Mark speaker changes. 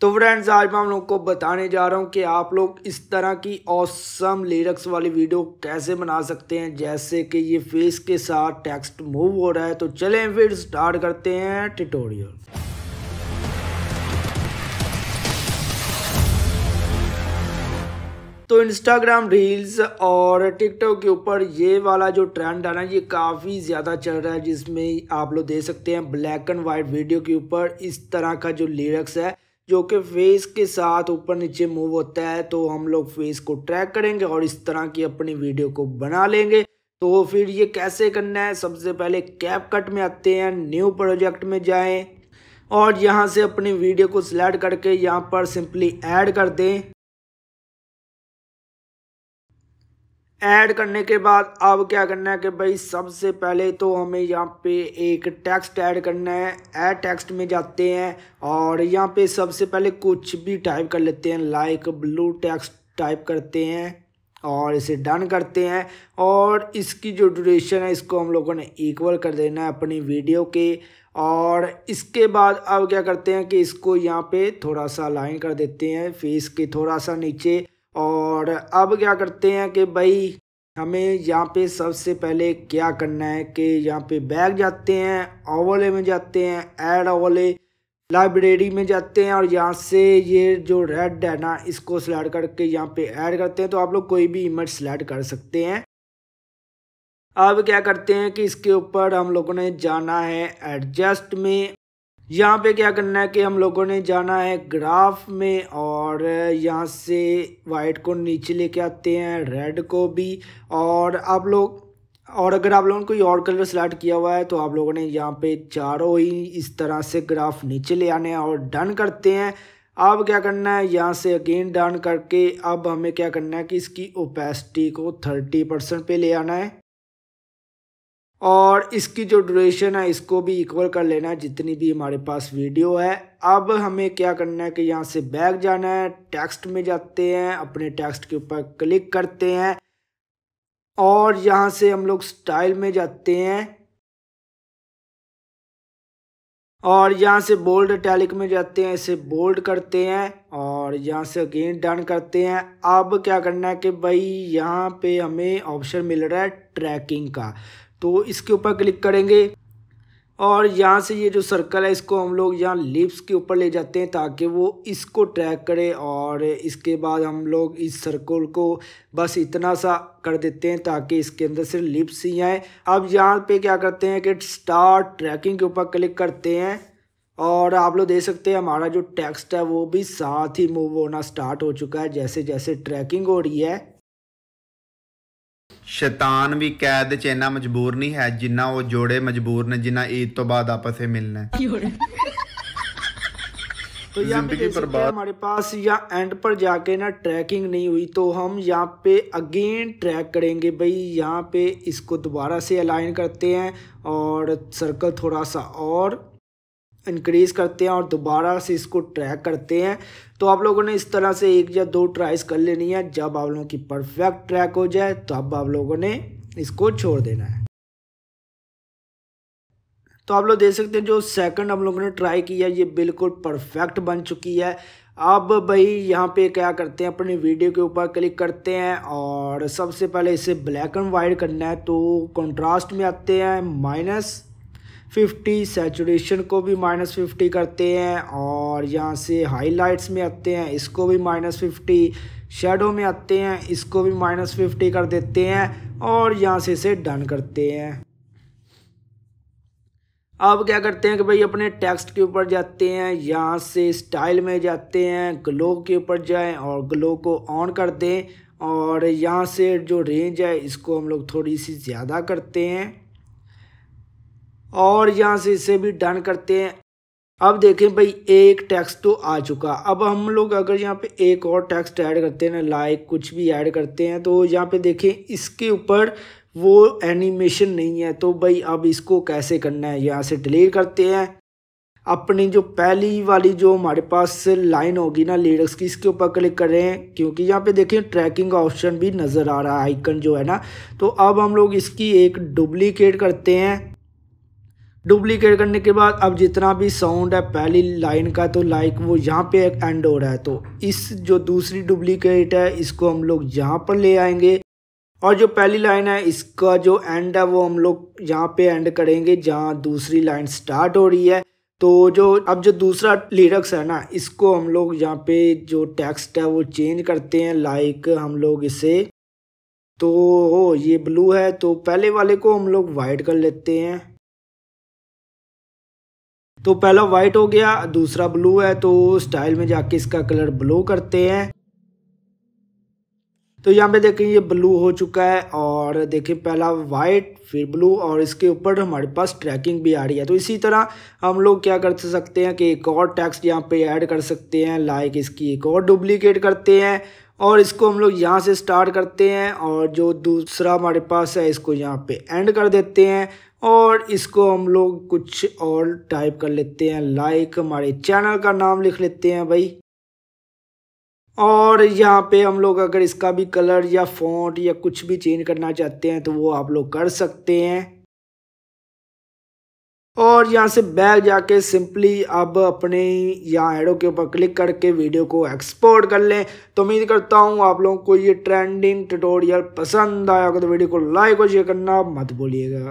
Speaker 1: तो फ्रेंड्स आज मैं हम लोग को बताने जा रहा हूँ कि आप लोग इस तरह की औसम लिरिक्स वाली वीडियो कैसे बना सकते हैं जैसे कि ये फेस के साथ टेक्स्ट मूव हो रहा है तो चलें फिर स्टार्ट करते हैं ट्यूटोरियल तो इंस्टाग्राम रील्स और टिकटॉक के ऊपर ये वाला जो ट्रेंड है ना ये काफ़ी ज़्यादा चल रहा है जिसमें आप लोग देख सकते हैं ब्लैक एंड वाइट वीडियो के ऊपर इस तरह का जो लिरिक्स है जो कि फेस के साथ ऊपर नीचे मूव होता है तो हम लोग फेस को ट्रैक करेंगे और इस तरह की अपनी वीडियो को बना लेंगे तो फिर ये कैसे करना है सबसे पहले कैप कट में आते हैं न्यू प्रोजेक्ट में जाएं और यहाँ से अपनी वीडियो को सिलेक्ट करके यहाँ पर सिंपली ऐड कर दें ऐड करने के बाद अब क्या करना है कि भाई सबसे पहले तो हमें यहाँ पे एक टेक्स्ट ऐड करना है ऐड टेक्स्ट में जाते हैं और यहाँ पे सबसे पहले कुछ भी टाइप कर लेते हैं लाइक ब्लू टेक्स्ट टाइप करते हैं और इसे डन करते हैं और इसकी जो ड्यूरेशन है इसको हम लोगों ने इक्वल कर देना है अपनी वीडियो के और इसके बाद अब क्या करते हैं कि इसको यहाँ पे थोड़ा सा लाइन कर देते हैं फेस के थोड़ा सा नीचे और अब क्या करते हैं कि भाई हमें यहाँ पे सबसे पहले क्या करना है कि यहाँ पे बैग जाते हैं ओवले में जाते हैं एड ओवले लाइब्रेरी में जाते हैं और यहाँ से ये जो रेड है ना इसको सिलेक्ट करके यहाँ पे ऐड करते हैं तो आप लोग कोई भी इमेज सिलेक्ट कर सकते हैं अब क्या करते हैं कि इसके ऊपर हम लोगों ने जाना है एडजस्ट में यहाँ पे क्या करना है कि हम लोगों ने जाना है ग्राफ में और यहाँ से वाइट को नीचे लेके आते हैं रेड को भी और आप लोग और अगर आप लोगों ने कोई और कलर सेलेक्ट किया हुआ है तो आप लोगों ने यहाँ पे चारों ही इस तरह से ग्राफ नीचे ले आने हैं और डन करते हैं अब क्या करना है यहाँ से अगेन डन करके अब हमें क्या करना है कि इसकी ओपेसिटी को थर्टी परसेंट पे ले आना है और इसकी जो ड्यूरेशन है इसको भी इक्वल कर लेना है जितनी भी हमारे पास वीडियो है अब हमें क्या करना है कि यहाँ से बैग जाना है टेक्स्ट में जाते हैं अपने टेक्स्ट के ऊपर क्लिक करते हैं और यहाँ से हम लोग स्टाइल में जाते हैं और यहाँ से बोल्ड टैलिक में जाते हैं इसे बोल्ड करते हैं और यहाँ से अगेन डन करते हैं अब क्या करना है कि भाई यहाँ पे हमें ऑप्शन मिल रहा है ट्रैकिंग का तो इसके ऊपर क्लिक करेंगे और यहाँ से ये जो सर्कल है इसको हम लोग यहाँ लिप्स के ऊपर ले जाते हैं ताकि वो इसको ट्रैक करे और इसके बाद हम लोग इस सर्कल को बस इतना सा कर देते हैं ताकि इसके अंदर सिर्फ लिप्स ही आए अब यहाँ पे क्या करते हैं कि स्टार्ट ट्रैकिंग के ऊपर क्लिक करते हैं और आप लोग देख सकते हैं हमारा जो टेक्स्ट है वो भी साथ ही मूव होना स्टार्ट हो चुका है जैसे जैसे ट्रैकिंग हो रही है शैतान भी कैद च इना मजबूर नहीं है जिन्ना वो जोड़े मजबूर ने जिन्ना ईद तो बाद आपस में मिलना तो यहाँ पे देख सकते हैं हमारे पास या एंड पर जाके ना ट्रैकिंग नहीं हुई तो हम यहाँ पे अगेन ट्रैक करेंगे भाई यहाँ पे इसको दोबारा से अलाइन करते हैं और सर्कल थोड़ा सा और इंक्रीज़ करते हैं और दोबारा से इसको ट्रैक करते हैं तो आप लोगों ने इस तरह से एक या दो ट्राइज कर लेनी है जब आप लोगों की परफेक्ट ट्रैक हो जाए तो अब आप लोगों ने इसको छोड़ देना है तो आप लोग देख सकते हैं जो सेकंड हम लोगों ने ट्राई किया ये बिल्कुल परफेक्ट बन चुकी है अब भाई यहाँ पे क्या करते हैं अपने वीडियो के ऊपर क्लिक करते हैं और सबसे पहले इसे ब्लैक एंड वाइट करना है तो कंट्रास्ट में आते हैं माइनस फिफ्टी सेचुरेशन को भी माइनस फिफ्टी करते हैं और यहाँ से हाइलाइट्स में आते हैं इसको भी माइनस फिफ्टी शेडो में आते हैं इसको भी माइनस फिफ्टी कर देते हैं और यहाँ से इसे डन करते हैं अब क्या करते हैं कि भाई अपने टेक्स्ट के ऊपर जाते हैं यहाँ से स्टाइल में जाते हैं ग्लो के ऊपर जाएं और ग्लो को ऑन कर दें और यहाँ से जो रेंज है इसको हम लोग थोड़ी सी ज़्यादा करते हैं और यहाँ से इसे भी डन करते हैं अब देखें भाई एक टैक्स तो आ चुका अब हम लोग अगर यहाँ पे एक और टैक्स ऐड करते हैं ना लाइक कुछ भी ऐड करते हैं तो यहाँ पे देखें इसके ऊपर वो एनिमेशन नहीं है तो भाई अब इसको कैसे करना है यहाँ से डिलीट करते हैं अपनी जो पहली वाली जो हमारे पास लाइन होगी ना लिरिक्स की इसके ऊपर क्लिक कर रहे हैं क्योंकि यहाँ पे देखें ट्रैकिंग ऑप्शन भी नज़र आ रहा है आइकन जो है ना तो अब हम लोग इसकी एक डुप्लीकेट करते हैं डुप्लीकेट करने के बाद अब जितना भी साउंड है पहली लाइन का तो लाइक वो यहाँ पे एंड हो रहा है तो इस जो दूसरी डुप्लीकेट है इसको हम लोग यहाँ पर ले आएंगे और जो पहली लाइन है इसका जो एंड है वो हम लोग यहाँ पे एंड करेंगे जहाँ दूसरी लाइन स्टार्ट हो रही है तो जो अब जो दूसरा लिरिक्स है ना इसको हम लोग यहाँ पे जो टेक्स्ट है वो चेंज करते हैं लाइक हम लोग इसे तो ये ब्लू है तो पहले वाले को हम लोग वाइट कर लेते हैं तो पहला वाइट हो गया दूसरा ब्लू है तो स्टाइल में जाके इसका कलर ब्लू करते हैं तो यहाँ पे देखें ये ब्लू हो चुका है और देखें पहला वाइट फिर ब्लू और इसके ऊपर हमारे पास ट्रैकिंग भी आ रही है तो इसी तरह हम लोग क्या कर सकते हैं कि एक और टेक्स्ट यहाँ पे ऐड कर सकते हैं लाइक इसकी एक और डुप्लीकेट करते हैं और इसको हम लोग यहाँ से स्टार्ट करते हैं और जो दूसरा हमारे पास है इसको यहाँ पे एंड कर देते हैं और इसको हम लोग कुछ और टाइप कर लेते हैं लाइक हमारे चैनल का नाम लिख लेते हैं भाई और यहाँ पे हम लोग अगर इसका भी कलर या फॉन्ट या कुछ भी चेंज करना चाहते हैं तो वो आप लोग कर सकते हैं और यहाँ से बैग जाके सिंपली अब अपने यहाँ एडो के ऊपर क्लिक करके वीडियो को एक्सपोर्ट कर लें तो उम्मीद करता हूँ आप लोगों को ये ट्रेंडिंग ट्यूटोरियल पसंद आया होगा तो वीडियो को लाइक और शेयर करना मत बोलिएगा